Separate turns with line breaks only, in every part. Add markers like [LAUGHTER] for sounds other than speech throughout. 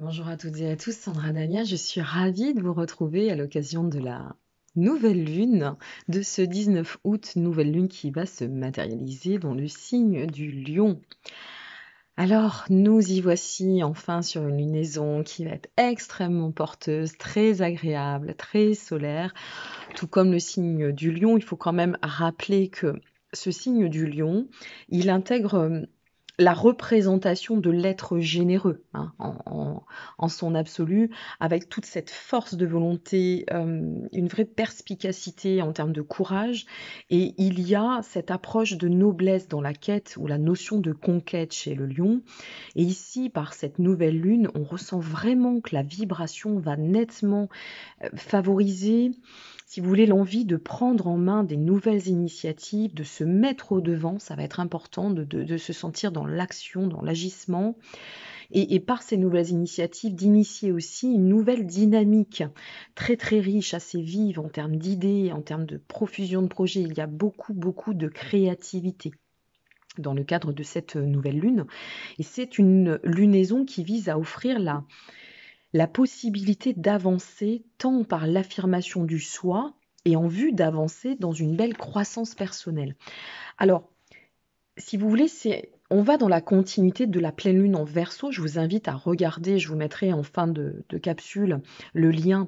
Bonjour à toutes et à tous, Sandra Dania, je suis ravie de vous retrouver à l'occasion de la nouvelle lune de ce 19 août, nouvelle lune qui va se matérialiser dans le signe du lion. Alors, nous y voici enfin sur une lunaison qui va être extrêmement porteuse, très agréable, très solaire. Tout comme le signe du lion, il faut quand même rappeler que ce signe du lion, il intègre la représentation de l'être généreux hein, en, son absolu, avec toute cette force de volonté, euh, une vraie perspicacité en termes de courage. Et il y a cette approche de noblesse dans la quête ou la notion de conquête chez le lion. Et ici, par cette nouvelle lune, on ressent vraiment que la vibration va nettement euh, favoriser si vous voulez, l'envie de prendre en main des nouvelles initiatives, de se mettre au devant, ça va être important de, se sentir dans l'action, dans l'agissement. Et, et, par ces nouvelles initiatives, d'initier aussi une nouvelle dynamique très très riche, assez vive en termes d'idées, en termes de profusion de projets. Il y a beaucoup beaucoup de créativité dans le cadre de cette nouvelle lune. Et c'est une lunaison qui vise à offrir la, la possibilité d'avancer tant par l'affirmation du soi et en vue d'avancer dans une belle croissance personnelle. Alors, si vous voulez, on va dans la continuité de la pleine lune en verso. Je vous invite à regarder, je vous mettrai en fin de, de capsule le lien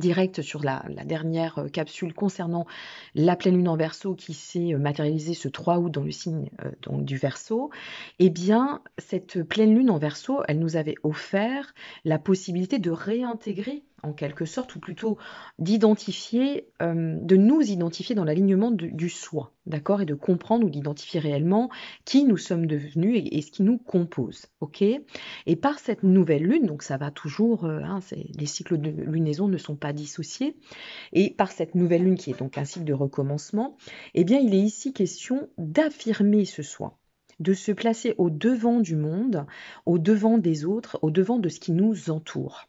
direct sur la, dernière euh, capsule concernant la pleine lune en verso qui s'est euh, matérialisée ce 3 août dans le signe euh, donc du verso, et eh bien cette pleine lune en verso, elle nous avait offert la possibilité de réintégrer en quelque sorte, ou plutôt d'identifier, euh, de nous identifier dans l'alignement du, soi, d'accord, et de comprendre ou d'identifier réellement qui nous sommes devenus et, ce qui nous compose, ok Et par cette nouvelle lune, donc ça va toujours, euh, hein, les cycles de lunaison ne sont pas dissociés, et par cette nouvelle lune qui est donc un cycle de recommencement, eh bien il est ici question d'affirmer ce soi, de se placer au devant du monde, au devant des autres, au devant de ce qui nous entoure.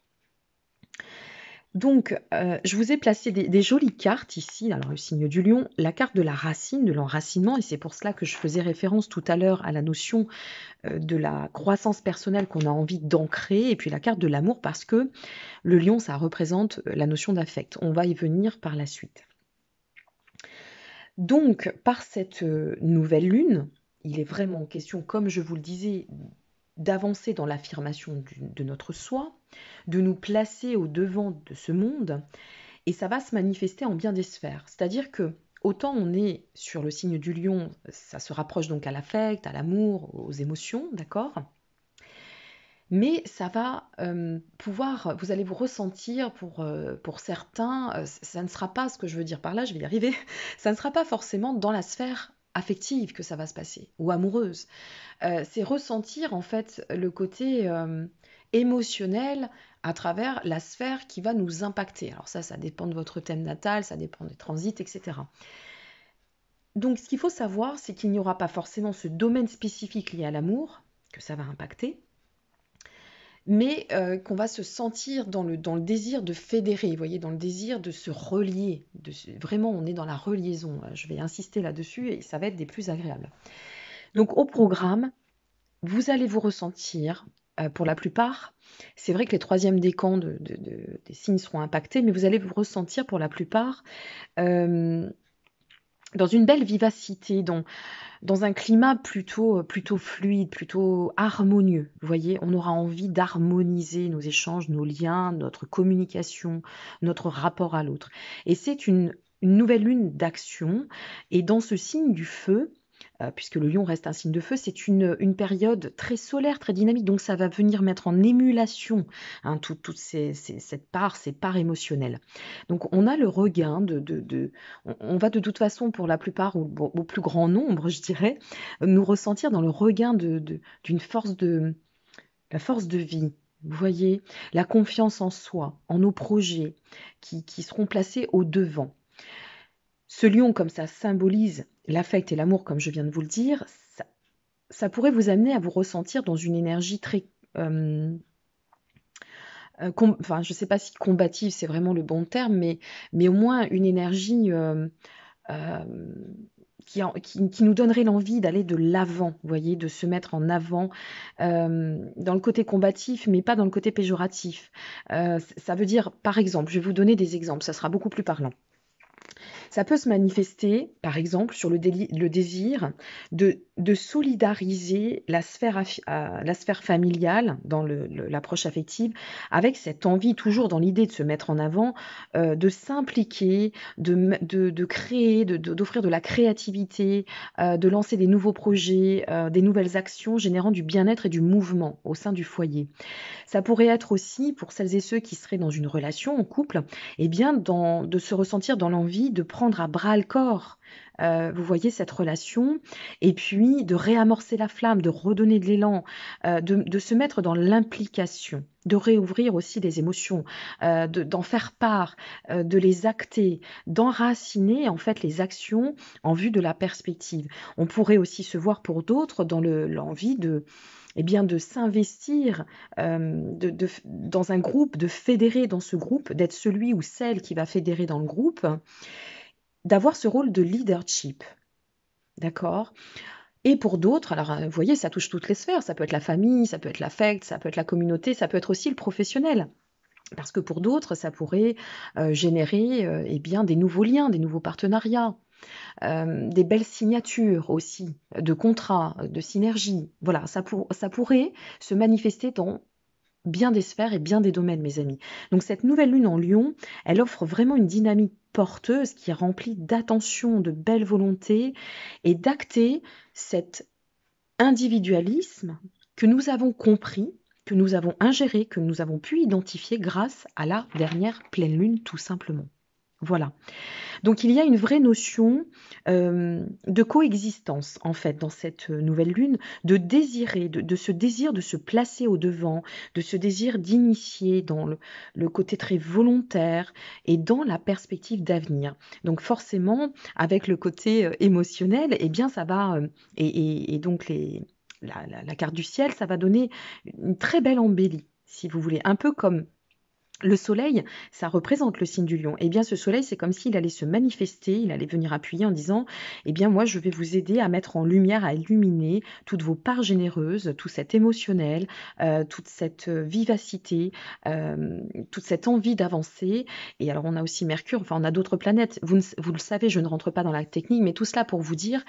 Donc, euh, je vous ai placé des, jolies cartes ici, alors le signe du lion, la carte de la racine, de l'enracinement, et c'est pour cela que je faisais référence tout à l'heure à la notion euh, de la croissance personnelle qu'on a envie d'ancrer, et puis la carte de l'amour, parce que le lion, ça représente euh, la notion d'affect. On va y venir par la suite. Donc, par cette nouvelle lune, il est vraiment question, comme je vous le disais, d'avancer dans l'affirmation de notre soi, de nous placer au devant de ce monde, et ça va se manifester en bien des sphères. C'est-à-dire que autant on est sur le signe du lion, ça se rapproche donc à l'affect, à l'amour, aux émotions, d'accord mais ça va euh, pouvoir, vous allez vous ressentir pour, euh, pour certains, euh, ça ne sera pas ce que je veux dire par là, je vais y arriver, [LAUGHS] ça ne sera pas forcément dans la sphère affective que ça va se passer, ou amoureuse. Euh, c'est ressentir en fait le côté euh, émotionnel à travers la sphère qui va nous impacter. Alors ça, ça dépend de votre thème natal, ça dépend des transits, etc. Donc ce qu'il faut savoir, c'est qu'il n'y aura pas forcément ce domaine spécifique lié à l'amour que ça va impacter, mais euh, qu'on va se sentir dans le, dans le désir de fédérer, vous voyez, dans le désir de se relier. De Vraiment, on est dans la reliaison. Je vais insister là-dessus et ça va être des plus agréables. Donc au programme, vous allez vous ressentir, euh, pour la plupart, c'est vrai que les troisièmes décans de, des signes seront impactés, mais vous allez vous ressentir pour la plupart euh, dans une belle vivacité, dans, un climat plutôt, euh, plutôt fluide, plutôt harmonieux. Vous voyez, on aura envie d'harmoniser nos échanges, nos liens, notre communication, notre rapport à l'autre. Et c'est une nouvelle lune d'action. Et dans ce signe du feu, euh, puisque le lion reste un signe de feu, c'est une, période très solaire, très dynamique, donc ça va venir mettre en émulation hein, toute cette part, ces parts émotionnelles. Donc on a le regain de... on, va de toute façon, pour la plupart, ou au plus grand nombre, je dirais, nous ressentir dans le regain d'une force de... La force de vie, vous voyez, la confiance en soi, en nos projets, qui, qui seront placés au devant. Ce lion, comme ça symbolise l'affect et l'amour, comme je viens de vous le dire, ça, pourrait vous amener à vous ressentir dans une énergie très... Euh, euh, enfin, je ne sais pas si combative, c'est vraiment le bon terme, mais, mais au moins une énergie euh, qui, qui, nous donnerait l'envie d'aller de l'avant, vous voyez, de se mettre en avant dans le côté combatif, mais pas dans le côté péjoratif. ça veut dire, par exemple, je vais vous donner des exemples, ça sera beaucoup plus parlant. Ça peut se manifester, par exemple, sur le, désir de, de, solidariser la sphère, euh, la sphère familiale dans l'approche affective avec cette envie, toujours dans l'idée de se mettre en avant, euh, de s'impliquer, de, de, créer, d'offrir de, la créativité, euh, de lancer des nouveaux projets, des nouvelles actions générant du bien-être et du mouvement au sein du foyer. Ça pourrait être aussi, pour celles et ceux qui seraient dans une relation, en couple, eh bien dans, de se ressentir dans l'envie de prendre à bras le corps, euh, vous voyez, cette relation, et puis de réamorcer la flamme, de redonner de l'élan, euh, de, se mettre dans l'implication, de réouvrir aussi les émotions, euh, d'en faire part, de les acter, d'enraciner en fait les actions en vue de la perspective. On pourrait aussi se voir pour d'autres dans l'envie de eh bien, de s'investir de, de, dans un groupe, de fédérer dans ce groupe, d'être celui ou celle qui va fédérer dans le groupe d'avoir ce rôle de leadership. D'accord et pour d'autres, alors euh, vous voyez, ça touche toutes les sphères, ça peut être la famille, ça peut être l'affect, ça peut être la communauté, ça peut être aussi le professionnel. Parce que pour d'autres, ça pourrait euh, générer euh, eh bien, des nouveaux liens, des nouveaux partenariats, des belles signatures aussi, de contrats, de synergies. Voilà, ça pourrait se manifester dans bien des sphères et bien des domaines, mes amis. Donc cette nouvelle lune en Lyon elle offre vraiment une dynamique porteuse qui est remplie d'attention, de belle volonté et d'acter cet individualisme que nous avons compris, que nous avons ingéré, que nous avons pu identifier grâce à la dernière pleine lune tout simplement. Voilà. Donc il y a une vraie notion euh, de coexistence, en fait, dans cette euh, nouvelle lune, de désirer, de, ce désir de se placer au devant, de ce désir d'initier dans le, côté très volontaire et dans la perspective d'avenir. Donc forcément, avec le côté euh, émotionnel, eh bien ça va, et, donc la carte du ciel, ça va donner une très belle embellie, si vous voulez, un peu comme le soleil, ça représente le signe du lion. Et eh bien, ce soleil, c'est comme s'il allait se manifester, il allait venir appuyer en disant Eh bien, moi, je vais vous aider à mettre en lumière, à illuminer toutes vos parts généreuses, tout cet émotionnel, euh, toute cette euh, vivacité, euh, toute cette envie d'avancer. Et alors, on a aussi Mercure, enfin, on a d'autres planètes. Vous, vous le savez, je ne rentre pas dans la technique, mais tout cela pour vous dire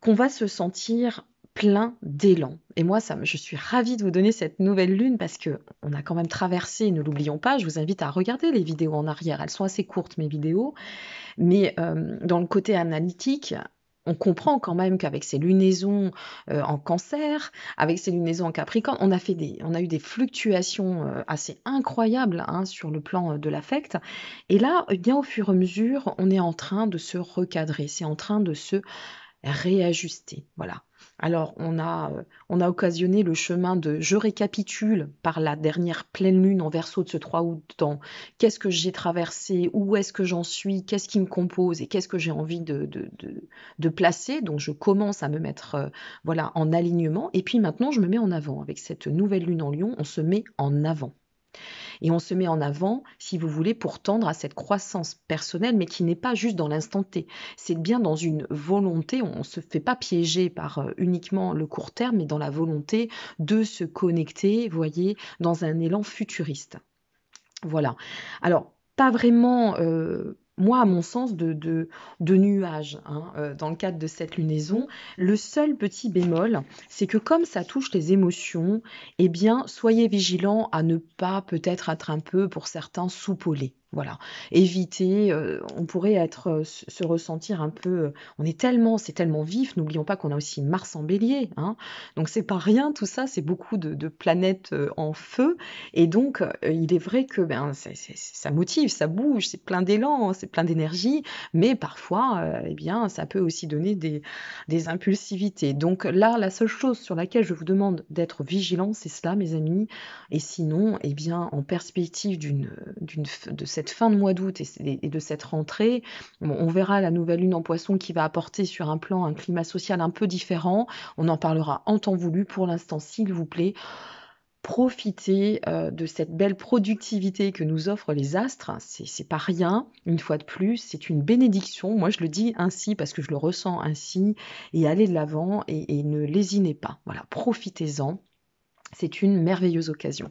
qu'on va se sentir plein d'élan. Et moi, je suis ravie de vous donner cette nouvelle lune parce que on a quand même traversé, ne l'oublions pas, je vous invite à regarder les vidéos en arrière. Elles sont assez courtes, mes vidéos. Mais euh, dans le côté analytique, on comprend quand même qu'avec ces lunaisons euh, en cancer, avec ces lunaisons en capricorne, on a, fait des, on a eu des fluctuations euh, assez incroyables hein, sur le plan de l'affect. Et là, eh bien au fur et à mesure, on est en train de se recadrer, c'est en train de se réajuster. Voilà. Alors, on a, euh, on a occasionné le chemin de je récapitule par la dernière pleine lune en verso de ce 3 août dans qu'est-ce que j'ai traversé, où est-ce que j'en suis, qu'est-ce qui me compose et qu'est-ce que j'ai envie de, de, de, placer. Donc, je commence à me mettre euh, voilà en alignement. Et puis maintenant, je me mets en avant. Avec cette nouvelle lune en lion, on se met en avant. Et on se met en avant, si vous voulez, pour tendre à cette croissance personnelle, mais qui n'est pas juste dans l'instant T. C'est bien dans une volonté, on ne se fait pas piéger par euh, uniquement le court terme, mais dans la volonté de se connecter, voyez, dans un élan futuriste. Voilà. Alors, pas vraiment... Euh, moi, à mon sens, de, de, nuages hein, euh, dans le cadre de cette lunaison. Le seul petit bémol, c'est que comme ça touche les émotions, eh bien, soyez vigilants à ne pas peut-être être un peu, pour certains, soupolés. Voilà, éviter, euh, on pourrait être euh, se ressentir un peu, euh, on est tellement, c'est tellement vif, n'oublions pas qu'on a aussi Mars en bélier, hein, donc c'est pas rien tout ça, c'est beaucoup de, planètes en feu, et donc il est vrai que ben, ça motive, ça bouge, c'est plein d'élan, c'est plein d'énergie, mais parfois, eh bien, ça peut aussi donner des, impulsivités. Donc là, la seule chose sur laquelle je vous demande d'être vigilant, c'est cela, mes amis, et sinon, eh bien, en perspective d'une de cette fin de mois d'août et, de cette rentrée, on verra la nouvelle lune en poisson qui va apporter sur un plan un climat social un peu différent. On en parlera en temps voulu. Pour l'instant, s'il vous plaît, profitez euh, de cette belle productivité que nous offrent les astres. C'est pas rien, une fois de plus, c'est une bénédiction. Moi, je le dis ainsi parce que je le ressens ainsi. Et allez de l'avant et, et ne lésinez pas. Voilà, profitez-en. C'est une merveilleuse occasion.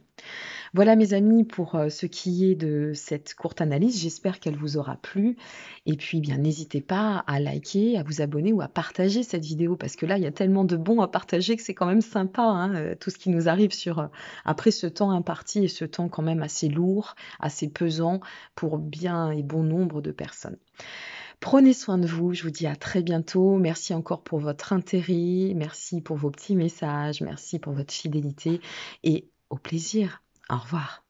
Voilà mes amis pour euh, ce qui est de cette courte analyse. J'espère qu'elle vous aura plu. Et puis eh bien n'hésitez pas à liker, à vous abonner ou à partager cette vidéo parce que là il y a tellement de bons à partager que c'est quand même sympa hein, euh, tout ce qui nous arrive sur euh, après ce temps imparti et ce temps quand même assez lourd, assez pesant pour bien et bon nombre de personnes. Prenez soin de vous, je vous dis à très bientôt. Merci encore pour votre intérêt, merci pour vos petits messages, merci pour votre fidélité et au plaisir au revoir.